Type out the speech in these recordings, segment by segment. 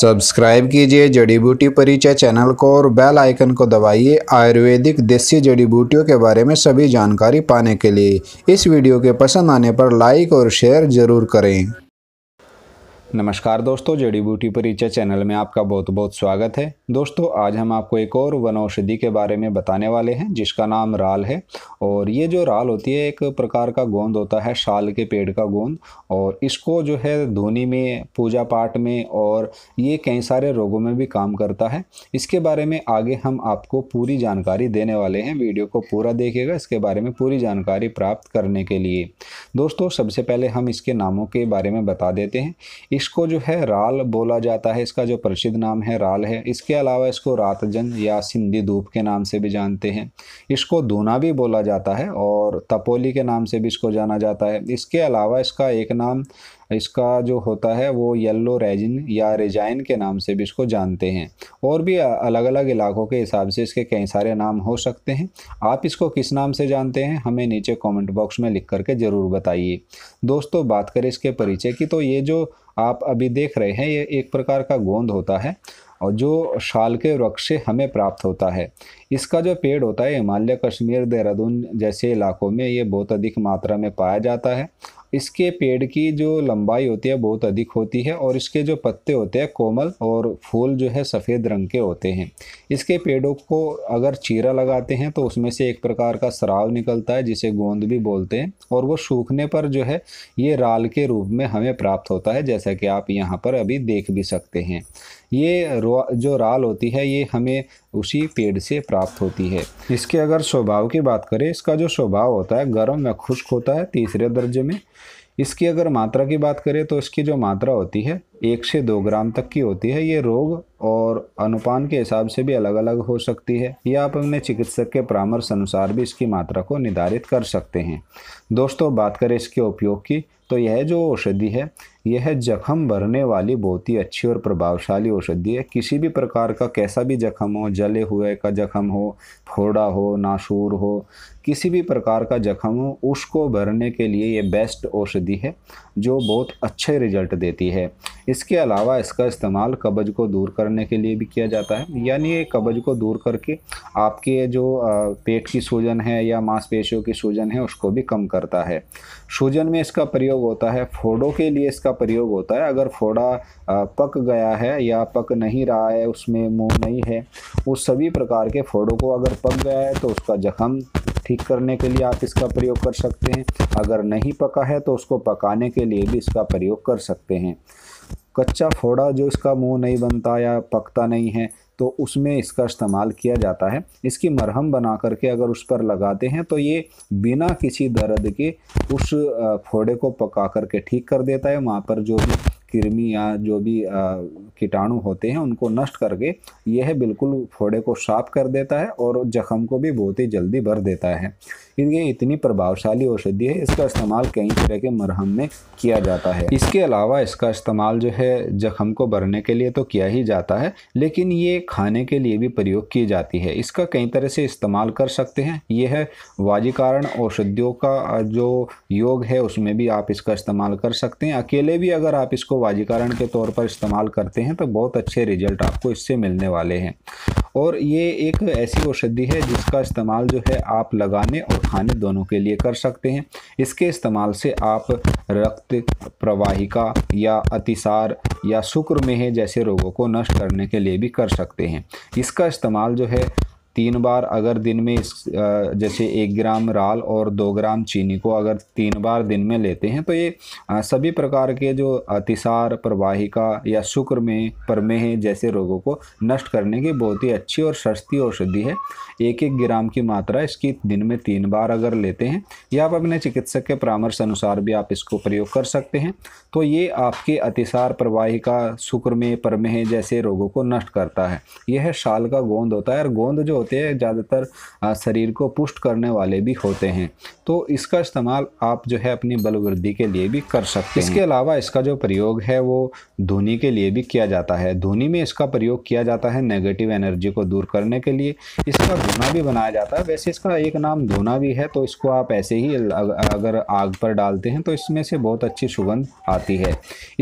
subscribe कीजिए जड़ी बूटी परिचय चैनल को और बेल आइकन को दबाइए आयुर्वेदिक देसी जड़ी बूटियों के बारे में सभी जानकारी पाने के लिए इस वीडियो के पसंद आने पर लाइक और शेयर ज़रूर करें नमस्कार दोस्तों जड़ी बूटी परिचय चैनल में आपका बहुत बहुत स्वागत है दोस्तों आज हम आपको एक और वन औषधि के बारे में बताने वाले हैं जिसका नाम राल है और ये जो राल होती है एक प्रकार का गोंद होता है शाल के पेड़ का गोंद और इसको जो है धोनी में पूजा पाठ में और ये कई सारे रोगों में भी काम करता है इसके बारे में आगे हम आपको पूरी जानकारी देने वाले हैं वीडियो को पूरा देखिएगा इसके बारे में पूरी जानकारी प्राप्त करने के लिए दोस्तों सबसे पहले हम इसके नामों के बारे में बता देते हैं इसको जो है राल बोला जाता है इसका जो प्रसिद्ध नाम है राल है इसके अलावा इसको रातजन या सिंधी धूप के नाम से भी जानते हैं इसको दूना भी बोला जाता है और तपोली के नाम से भी इसको जाना जाता है इसके अलावा इसका एक नाम इसका जो होता है वो येल्लो रेजिन या रेजाइन के नाम से भी इसको जानते हैं और भी अलग अलग इलाकों के हिसाब से इसके कई सारे नाम हो सकते हैं आप इसको किस नाम से जानते हैं हमें नीचे कमेंट बॉक्स में लिख करके ज़रूर बताइए दोस्तों बात करें इसके परिचय की तो ये जो आप अभी देख रहे हैं ये एक प्रकार का गोंद होता है और जो शाल के वृक्ष से हमें प्राप्त होता है इसका जो पेड़ होता है हिमालय कश्मीर देहरादून जैसे इलाकों में ये बहुत अधिक मात्रा में पाया जाता है इसके पेड़ की जो लंबाई होती है बहुत अधिक होती है और इसके जो पत्ते होते हैं कोमल और फूल जो है सफ़ेद रंग के होते हैं इसके पेड़ों को अगर चीरा लगाते हैं तो उसमें से एक प्रकार का स्राव निकलता है जिसे गोंद भी बोलते हैं और वो सूखने पर जो है ये राल के रूप में हमें प्राप्त होता है जैसा कि आप यहाँ पर अभी देख भी सकते हैं ये जो राल होती है ये हमें उसी पेड़ से प्राप्त होती है इसके अगर स्वभाव की बात करें इसका जो स्वभाव होता है गर्म या खुश्क होता है तीसरे दर्जे में इसकी अगर मात्रा की बात करें तो इसकी जो मात्रा होती है एक से दो ग्राम तक की होती है ये रोग और अनुपान के हिसाब से भी अलग अलग हो सकती है या आप अपने चिकित्सक के परामर्श अनुसार भी इसकी मात्रा को निर्धारित कर सकते हैं दोस्तों बात करें इसके उपयोग की तो यह जो औषधि है यह जख्म भरने वाली बहुत ही अच्छी और प्रभावशाली औषधि है किसी भी प्रकार का कैसा भी जख्म हो जले हुए का जख्म हो फोड़ा हो नाशूर हो किसी भी प्रकार का जख्म हो उसको भरने के लिए यह बेस्ट औषधि है जो बहुत अच्छे रिजल्ट देती है इसके अलावा इसका इस्तेमाल कब्ज को दूर करने के लिए भी किया जाता है यानी कब्ज को दूर करके आपके जो पेट की सूजन है या मांसपेशियों की सूजन है उसको भी कम करता है सूजन में इसका प्रयोग प्रयोग होता है फोड़ों के लिए इसका प्रयोग होता है अगर फोड़ा पक गया है या पक नहीं रहा है उसमें मुँह नहीं है उस सभी प्रकार के फोड़ों को अगर पक गया है तो उसका जख्म ठीक करने के लिए आप इसका प्रयोग कर सकते हैं अगर नहीं पका है तो उसको पकाने के लिए भी इसका प्रयोग कर सकते हैं कच्चा फोड़ा जो इसका मुंह नहीं बनता या पकता नहीं है तो उसमें इसका इस्तेमाल किया जाता है इसकी मरहम बना करके अगर उस पर लगाते हैं तो ये बिना किसी दर्द के उस फोड़े को पका करके ठीक कर देता है वहाँ पर जो भी कृमि या जो भी कीटाणु होते हैं उनको नष्ट करके यह बिल्कुल फोड़े को साफ कर देता है और जख्म को भी बहुत ही जल्दी भर देता है ये इतनी प्रभावशाली औषधि है इसका इस्तेमाल कई तरह के मरहम में किया जाता है इसके अलावा इसका इस्तेमाल जो है जख्म को भरने के लिए तो किया ही जाता है लेकिन ये खाने के लिए भी प्रयोग की जाती है इसका कई तरह से इस्तेमाल कर सकते हैं यह वाजिकारण औषधियों का जो योग है उसमें भी आप इसका इस्तेमाल कर सकते हैं अकेले भी अगर आप इसको वाजीकरण के तौर पर इस्तेमाल करते हैं तो बहुत अच्छे रिजल्ट आपको इससे मिलने वाले हैं और ये एक ऐसी औषधि है जिसका इस्तेमाल जो है आप लगाने और खाने दोनों के लिए कर सकते हैं इसके इस्तेमाल से आप रक्त प्रवाहिका या अतिसार या शुक्र में है जैसे रोगों को नष्ट करने के लिए भी कर सकते हैं इसका इस्तेमाल जो है तीन बार अगर दिन में इस जैसे एक ग्राम राल और दो ग्राम चीनी को अगर तीन बार दिन में लेते हैं तो ये सभी प्रकार के जो अतिसार प्रवाहिका या शुक्र में प्रमेह जैसे रोगों को नष्ट करने की बहुत ही अच्छी और सस्ती औषधि है एक एक ग्राम की मात्रा इसकी दिन में तीन बार अगर लेते हैं या आप अपने चिकित्सक के परामर्श अनुसार भी आप इसको प्रयोग कर सकते हैं तो ये आपके अतिसार प्रवाहिका शुक्र में प्रमेह जैसे रोगों को नष्ट करता है यह शाल का गोंद होता है और गोंद जो होते हैं ज़्यादातर शरीर को पुष्ट करने वाले भी होते हैं तो इसका इस्तेमाल आप जो है अपनी बलवृद्धि के लिए भी कर सकते हैं इसके अलावा इसका जो प्रयोग है वो धुनी के लिए भी किया जाता है धुनी में इसका प्रयोग किया जाता है नेगेटिव एनर्जी को दूर करने के लिए इसका धुना भी बनाया जाता है वैसे इसका एक नाम धुना भी है तो इसको आप ऐसे ही अगर आग पर डालते हैं तो इसमें से बहुत अच्छी सुगंध आती है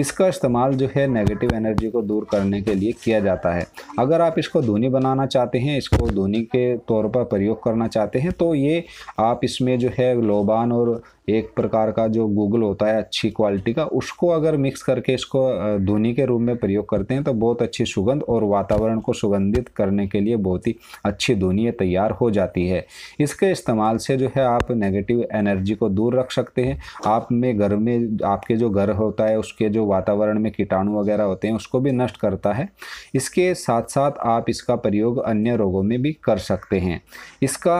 इसका इस्तेमाल जो है नेगेटिव एनर्जी को दूर करने के लिए किया जाता है अगर आप इसको धुनी बनाना चाहते हैं इसको धुनी ध्वनि के तौर पर प्रयोग करना चाहते हैं तो ये आप इसमें जो है लोबान और एक प्रकार का जो गूगल होता है अच्छी क्वालिटी का उसको अगर मिक्स करके इसको धुनी के रूप में प्रयोग करते हैं तो बहुत अच्छी सुगंध और वातावरण को सुगंधित करने के लिए बहुत ही अच्छी धुनी तैयार हो जाती है इसके इस्तेमाल से जो है आप नेगेटिव एनर्जी को दूर रख सकते हैं आप में घर में आपके जो घर होता है उसके जो वातावरण में कीटाणु वगैरह होते हैं उसको भी नष्ट करता है इसके साथ साथ आप इसका प्रयोग अन्य रोगों में भी कर सकते हैं इसका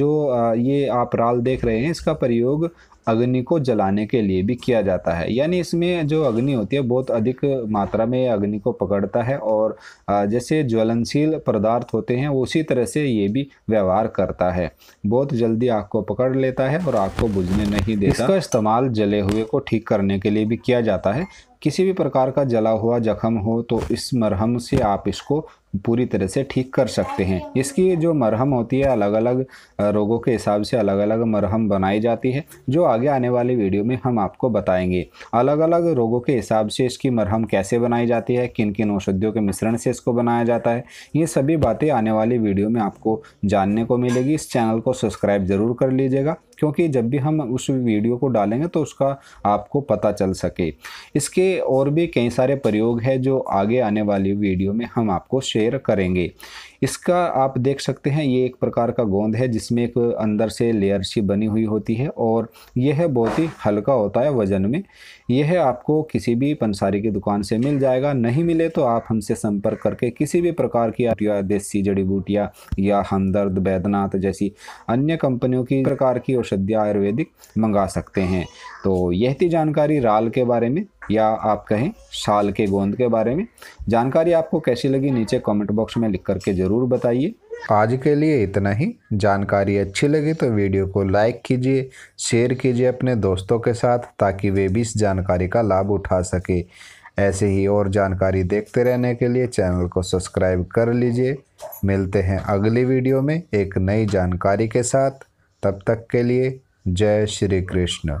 जो ये आप राल देख रहे हैं इसका प्रयोग अग्नि को जलाने के लिए भी किया जाता है यानी इसमें जो अग्नि होती है बहुत अधिक मात्रा में अग्नि को पकड़ता है और जैसे ज्वलनशील पदार्थ होते हैं उसी तरह से ये भी व्यवहार करता है बहुत जल्दी आग को पकड़ लेता है और आग को बुझने नहीं देता इसका इस्तेमाल जले हुए को ठीक करने के लिए भी किया जाता है किसी भी प्रकार का जला हुआ जख्म हो तो इस मरहम से आप इसको पूरी तरह से ठीक कर सकते हैं इसकी जो मरहम होती है अलग अलग रोगों के हिसाब से अलग अलग मरहम बनाई जाती है जो आगे आने वाली वीडियो में हम आपको बताएंगे अलग अलग रोगों के हिसाब से इसकी मरहम कैसे बनाई जाती है किन किन औषधियों के मिश्रण से इसको बनाया जाता है ये सभी बातें आने वाली वीडियो में आपको जानने को मिलेगी इस चैनल को सब्सक्राइब ज़रूर कर लीजिएगा क्योंकि जब भी हम उस वीडियो को डालेंगे तो उसका आपको पता चल सके इसके और भी कई सारे प्रयोग है जो आगे आने वाली वीडियो में हम आपको शेयर शेयर करेंगे इसका आप देख सकते हैं ये एक प्रकार का गोंद है जिसमें एक अंदर से लेयर सी बनी हुई होती है और यह बहुत ही हल्का होता है वज़न में यह आपको किसी भी पंसारी की दुकान से मिल जाएगा नहीं मिले तो आप हमसे संपर्क करके किसी भी प्रकार की देसी जड़ी बूटियाँ या हमदर्द बैदनाथ जैसी अन्य कंपनियों की प्रकार की औषधियाँ आयुर्वेदिक मंगा सकते हैं तो यह थी जानकारी राल के बारे में या आप कहें शाल के गोंद के बारे में जानकारी आपको कैसी लगी नीचे कमेंट बॉक्स में लिख करके ज़रूर बताइए आज के लिए इतना ही जानकारी अच्छी लगी तो वीडियो को लाइक कीजिए शेयर कीजिए अपने दोस्तों के साथ ताकि वे भी इस जानकारी का लाभ उठा सके ऐसे ही और जानकारी देखते रहने के लिए चैनल को सब्सक्राइब कर लीजिए मिलते हैं अगली वीडियो में एक नई जानकारी के साथ तब तक के लिए जय श्री कृष्ण